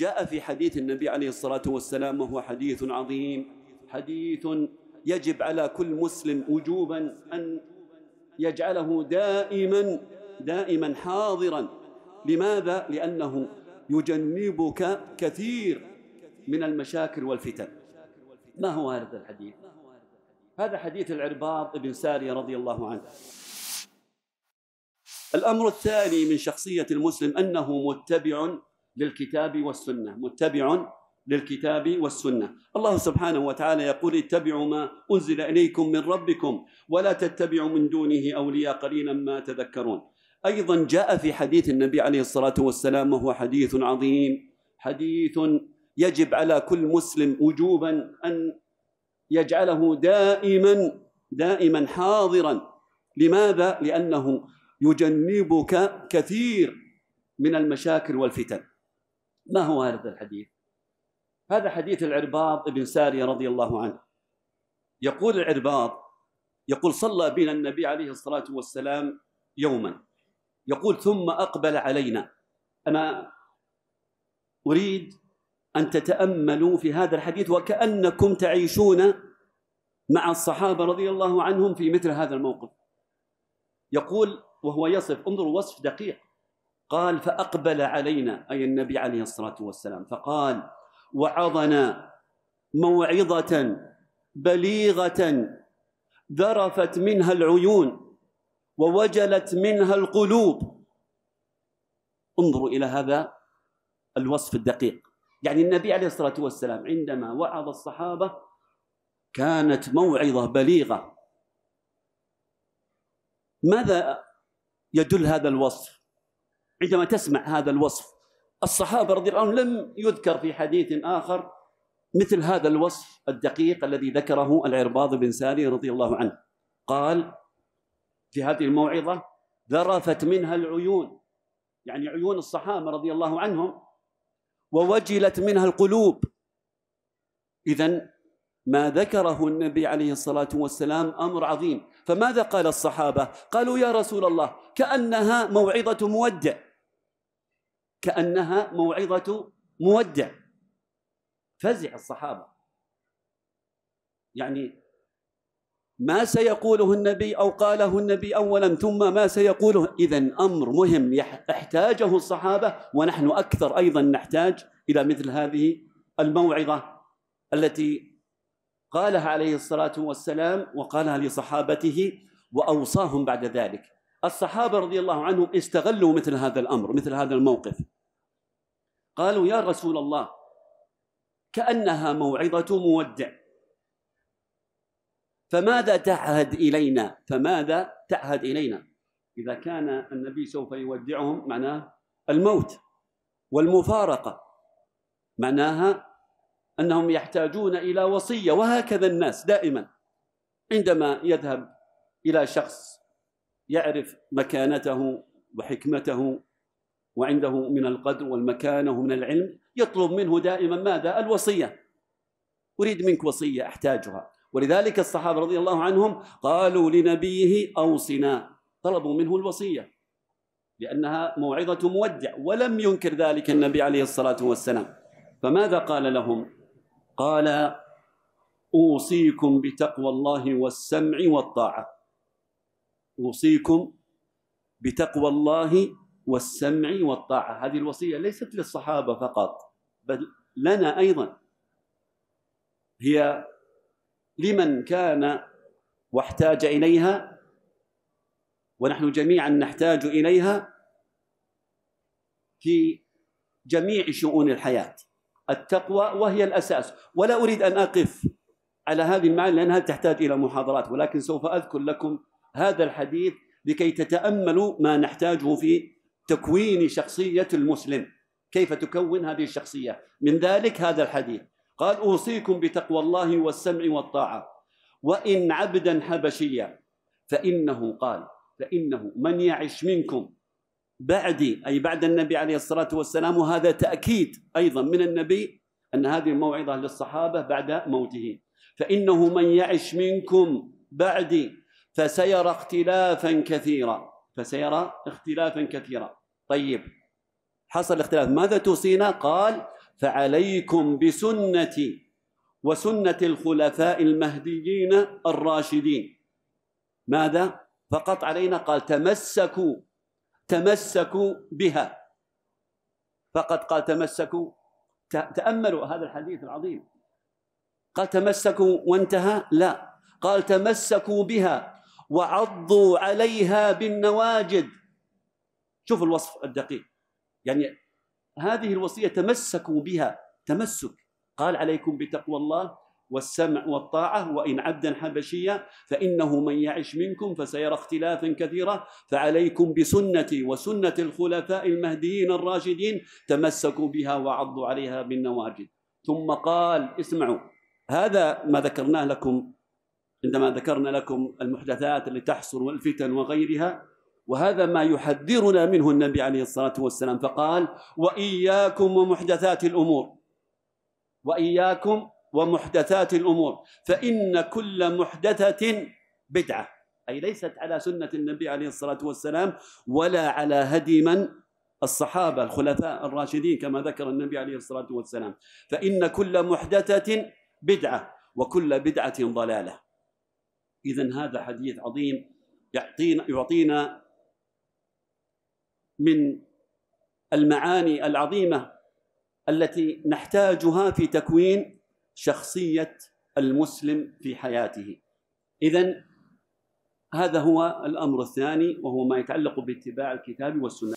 جاء في حديث النبي عليه الصلاة والسلام وهو حديث عظيم حديث يجب على كل مسلم وجوبا أن يجعله دائما دائما حاضرا لماذا؟ لأنه يجنبك كثير من المشاكل والفتن ما هو هذا الحديث؟ هذا حديث العرباض بن سارية رضي الله عنه الأمر الثاني من شخصية المسلم أنه متبع للكتاب والسنة متبع للكتاب والسنة الله سبحانه وتعالى يقول اتبعوا ما أنزل إليكم من ربكم ولا تتبعوا من دونه أولياء قليلا ما تذكرون أيضا جاء في حديث النبي عليه الصلاة والسلام وهو حديث عظيم حديث يجب على كل مسلم وجوبا أن يجعله دائما دائما حاضرا لماذا؟ لأنه يجنبك كثير من المشاكل والفتن ما هو هذا الحديث؟ هذا حديث العرباض بن ساري رضي الله عنه يقول العرباض يقول صلى بنا النبي عليه الصلاة والسلام يوما يقول ثم أقبل علينا أنا أريد أن تتأملوا في هذا الحديث وكأنكم تعيشون مع الصحابة رضي الله عنهم في مثل هذا الموقف يقول وهو يصف انظروا وصف دقيق قال فأقبل علينا أي النبي عليه الصلاة والسلام فقال وعظنا موعظة بليغة ذرفت منها العيون ووجلت منها القلوب انظروا إلى هذا الوصف الدقيق يعني النبي عليه الصلاة والسلام عندما وعظ الصحابة كانت موعظة بليغة ماذا يدل هذا الوصف عندما تسمع هذا الوصف الصحابة رضي الله عنهم لم يذكر في حديث آخر مثل هذا الوصف الدقيق الذي ذكره العرباض بن ساري رضي الله عنه قال في هذه الموعظة ذرفت منها العيون يعني عيون الصحابة رضي الله عنهم ووجلت منها القلوب إذا ما ذكره النبي عليه الصلاة والسلام أمر عظيم فماذا قال الصحابة قالوا يا رسول الله كأنها موعظة مودع كأنها موعظة مودع فزع الصحابة يعني ما سيقوله النبي أو قاله النبي أولا ثم ما سيقوله إذا أمر مهم احتاجه الصحابة ونحن أكثر أيضا نحتاج إلى مثل هذه الموعظة التي قالها عليه الصلاة والسلام وقالها لصحابته وأوصاهم بعد ذلك الصحابة رضي الله عنهم استغلوا مثل هذا الأمر مثل هذا الموقف قالوا يا رسول الله كأنها موعظة مودع فماذا تعهد إلينا فماذا تعهد إلينا إذا كان النبي سوف يودعهم معناه الموت والمفارقة معناها أنهم يحتاجون إلى وصية وهكذا الناس دائما عندما يذهب إلى شخص يعرف مكانته وحكمته وعنده من القدر والمكانة ومن العلم يطلب منه دائما ماذا؟ الوصية أريد منك وصية أحتاجها ولذلك الصحابة رضي الله عنهم قالوا لنبيه أوصنا طلبوا منه الوصية لأنها موعظة مودع ولم ينكر ذلك النبي عليه الصلاة والسلام فماذا قال لهم قال اوصيكم بتقوى الله والسمع والطاعه اوصيكم بتقوى الله والسمع والطاعه هذه الوصيه ليست للصحابه فقط بل لنا ايضا هي لمن كان واحتاج اليها ونحن جميعا نحتاج اليها في جميع شؤون الحياه التقوى وهي الأساس ولا أريد أن أقف على هذه المعاني لأنها تحتاج إلى محاضرات ولكن سوف أذكر لكم هذا الحديث لكي تتأملوا ما نحتاجه في تكوين شخصية المسلم كيف تكون هذه الشخصية من ذلك هذا الحديث قال أوصيكم بتقوى الله والسمع والطاعة وإن عبدا حبشيا فإنه قال فإنه من يعش منكم بعدي أي بعد النبي عليه الصلاة والسلام وهذا تأكيد أيضا من النبي أن هذه الموعظة للصحابة بعد موته فإنه من يعش منكم بعدي فسيرى اختلافا كثيرا فسيرى اختلافا كثيرا طيب حصل الاختلاف ماذا توصينا قال فعليكم بسنتي وسنة الخلفاء المهديين الراشدين ماذا فقط علينا قال تمسكوا تمسكوا بها فقد قال تمسكوا تأملوا هذا الحديث العظيم قال تمسكوا وانتهى لا قال تمسكوا بها وعضوا عليها بالنواجد شوفوا الوصف الدقيق يعني هذه الوصية تمسكوا بها تمسك قال عليكم بتقوى الله والسمع والطاعة وإن عبدا حبشيا فإنه من يعش منكم فسيرى اختلافا كثيرا فعليكم بسنتي وسنة الخلفاء المهديين الراشدين تمسكوا بها وعضوا عليها بالنواجذ ثم قال اسمعوا هذا ما ذكرناه لكم عندما ذكرنا لكم المحدثات اللي تحصل والفتن وغيرها وهذا ما يحذرنا منه النبي عليه الصلاة والسلام فقال وإياكم ومحدثات الأمور وإياكم ومحدثات الأمور فإن كل محدثة بدعة أي ليست على سنة النبي عليه الصلاة والسلام ولا على هدي من الصحابة الخلفاء الراشدين كما ذكر النبي عليه الصلاة والسلام فإن كل محدثة بدعة وكل بدعة ضلالة إذا هذا حديث عظيم يعطينا يعطينا من المعاني العظيمة التي نحتاجها في تكوين شخصيه المسلم في حياته اذا هذا هو الامر الثاني وهو ما يتعلق باتباع الكتاب والسنه